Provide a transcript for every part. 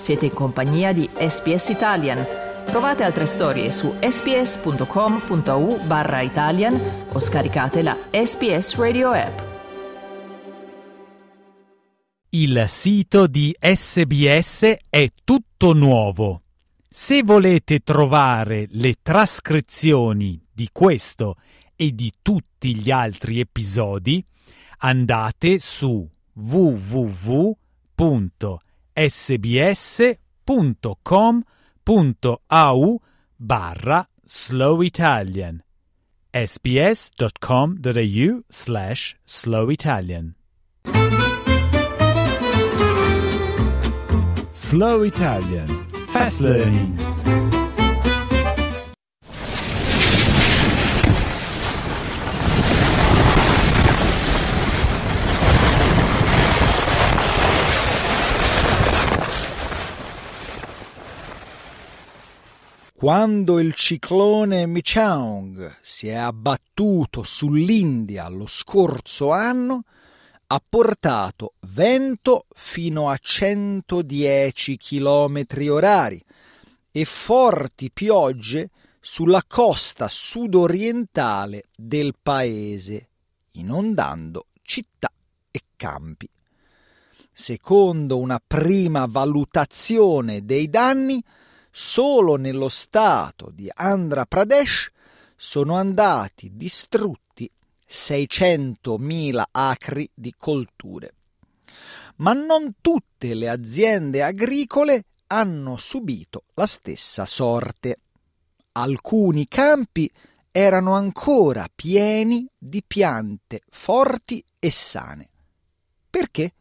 Siete in compagnia di SBS Italian. Trovate altre storie su sps.com.au barra Italian o scaricate la SBS Radio app. Il sito di SBS è tutto nuovo. Se volete trovare le trascrizioni di questo e di tutti gli altri episodi, andate su www.sbs.com.au sbs.com.au barra Slow Italian sbs.com.au slash Slow Italian Slow Italian Fast Learning Quando il ciclone Michaung si è abbattuto sull'India lo scorso anno, ha portato vento fino a 110 km orari e forti piogge sulla costa sudorientale del paese, inondando città e campi. Secondo una prima valutazione dei danni, solo nello stato di Andhra Pradesh sono andati distrutti 600.000 acri di colture. Ma non tutte le aziende agricole hanno subito la stessa sorte. Alcuni campi erano ancora pieni di piante forti e sane. Perché?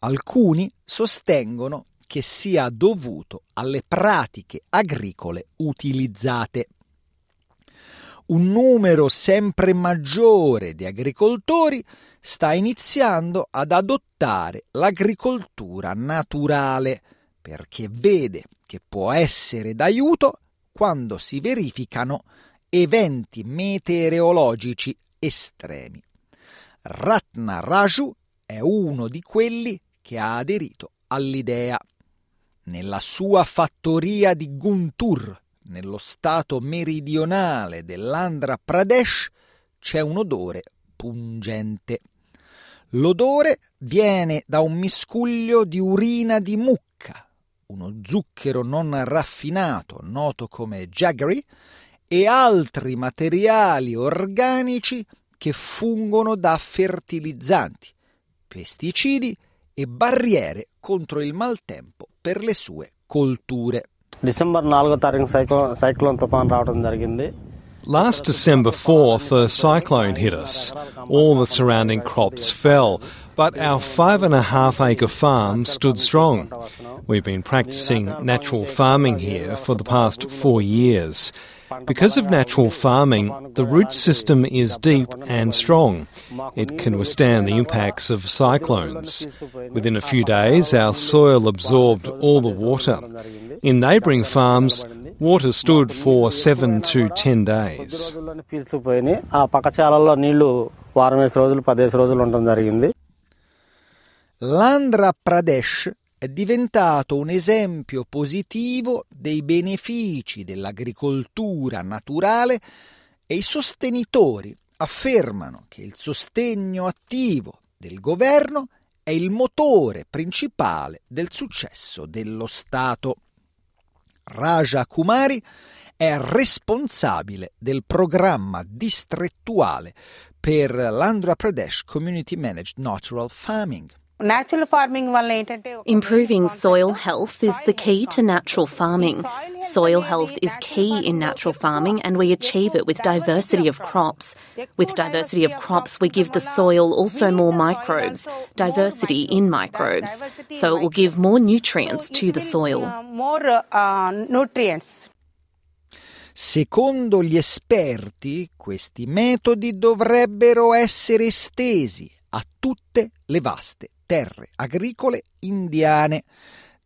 Alcuni sostengono che sia dovuto alle pratiche agricole utilizzate. Un numero sempre maggiore di agricoltori sta iniziando ad adottare l'agricoltura naturale perché vede che può essere d'aiuto quando si verificano eventi meteorologici estremi. Ratna Raju è uno di quelli che ha aderito all'idea nella sua fattoria di Guntur, nello stato meridionale dell'Andhra Pradesh, c'è un odore pungente. L'odore viene da un miscuglio di urina di mucca, uno zucchero non raffinato noto come jaggery, e altri materiali organici che fungono da fertilizzanti, pesticidi e barriere contro il maltempo per le sue colture. Last December 4th, a cyclone hit us. All the surrounding crops fell, but our five and a half acre farm stood strong. We've been practicing natural farming here for the past four years. Because of natural farming, the root system is deep and strong. It can withstand the impacts of cyclones. Within a few days, our soil absorbed all the water. In neighbouring farms, water stood for seven to ten days. Landra Pradesh è diventato un esempio positivo dei benefici dell'agricoltura naturale e i sostenitori affermano che il sostegno attivo del governo è il motore principale del successo dello Stato. Raja Kumari è responsabile del programma distrettuale per l'Andhra Pradesh Community Managed Natural Farming. Improving soil health is the key to natural farming. Soil health is key in natural farming, and we achieve it with diversity of crops. With diversity of crops, we give the soil also more microbes, diversity in microbes. So it will give more nutrients to the soil. Uh, more uh, nutrients. Secondo gli esperti, questi metodi dovrebbero essere estesi a tutte le vaste terre agricole indiane.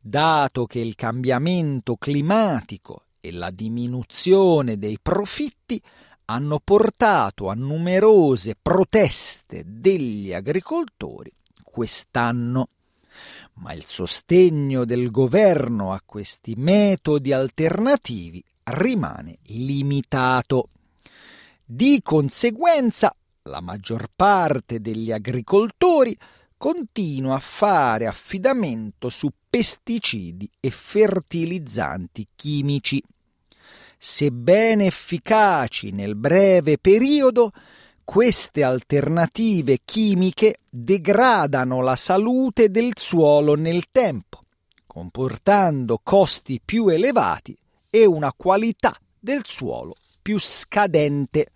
Dato che il cambiamento climatico e la diminuzione dei profitti hanno portato a numerose proteste degli agricoltori quest'anno. Ma il sostegno del governo a questi metodi alternativi rimane limitato. Di conseguenza, la maggior parte degli agricoltori continua a fare affidamento su pesticidi e fertilizzanti chimici. Sebbene efficaci nel breve periodo, queste alternative chimiche degradano la salute del suolo nel tempo, comportando costi più elevati e una qualità del suolo più scadente.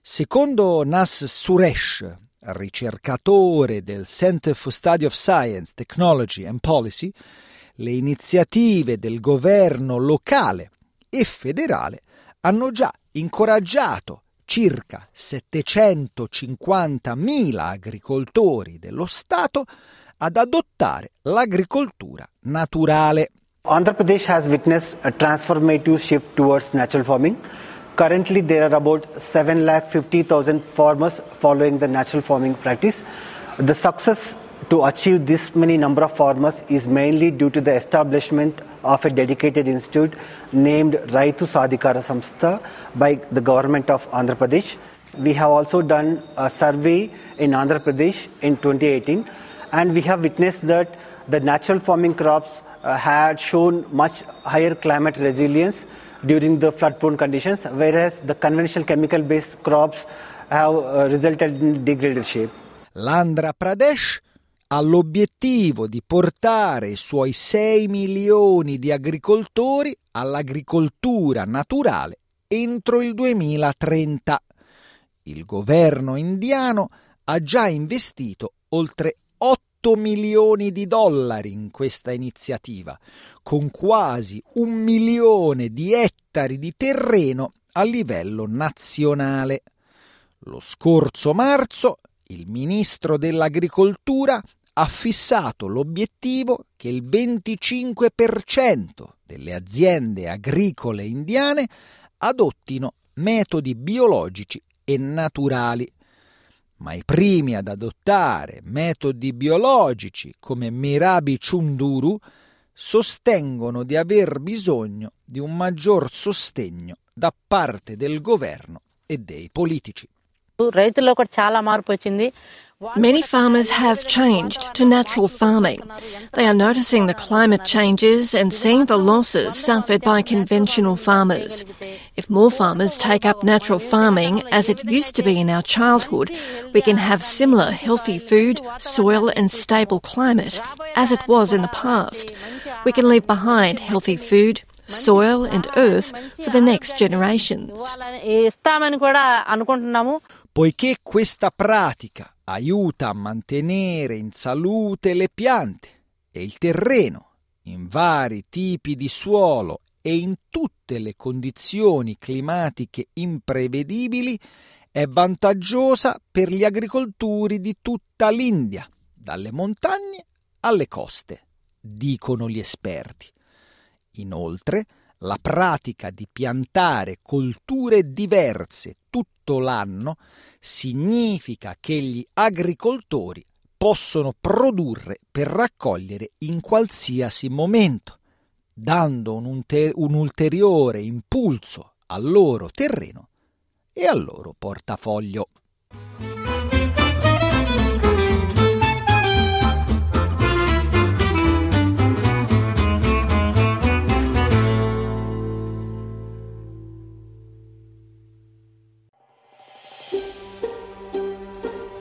Secondo Nas Suresh, ricercatore del Center for Study of Science, Technology and Policy, le iniziative del governo locale e federale hanno già incoraggiato circa 750.000 agricoltori dello Stato ad adottare l'agricoltura naturale. Andhra Pradesh has witnessed a transformative shift towards natural farming. Currently, there are about 7,50,000 farmers following the natural farming practice. The success to achieve this many number of farmers is mainly due to the establishment of a dedicated institute named Raitu Sadhikara Samstha by the government of Andhra Pradesh. We have also done a survey in Andhra Pradesh in 2018 and we have witnessed that the natural farming crops uh, had shown much higher climate resilience during the flood-prone conditions, whereas the conventional chemical-based crops have uh, resulted in degradation. L'Andhra Pradesh ha l'obiettivo di portare i suoi 6 milioni di agricoltori all'agricoltura naturale entro il 2030. Il governo indiano ha già investito oltre 8 8 milioni di dollari in questa iniziativa, con quasi un milione di ettari di terreno a livello nazionale. Lo scorso marzo il ministro dell'Agricoltura ha fissato l'obiettivo che il 25% delle aziende agricole indiane adottino metodi biologici e naturali ma i primi ad adottare metodi biologici come Mirabi Chunduru sostengono di aver bisogno di un maggior sostegno da parte del governo e dei politici. Many farmers have changed to natural farming. They are noticing the climate changes and seeing the losses suffered by conventional farmers. If more farmers take up natural farming as it used to be in our childhood, we can have similar healthy food, soil, and stable climate as it was in the past. We can leave behind healthy food, soil, and earth for the next generations. poiché questa pratica aiuta a mantenere in salute le piante e il terreno in vari tipi di suolo e in tutte le condizioni climatiche imprevedibili, è vantaggiosa per gli agricoltori di tutta l'India, dalle montagne alle coste, dicono gli esperti. Inoltre, la pratica di piantare colture diverse tutto l'anno significa che gli agricoltori possono produrre per raccogliere in qualsiasi momento, dando un, ulter- un ulteriore impulso al loro terreno e al loro portafoglio.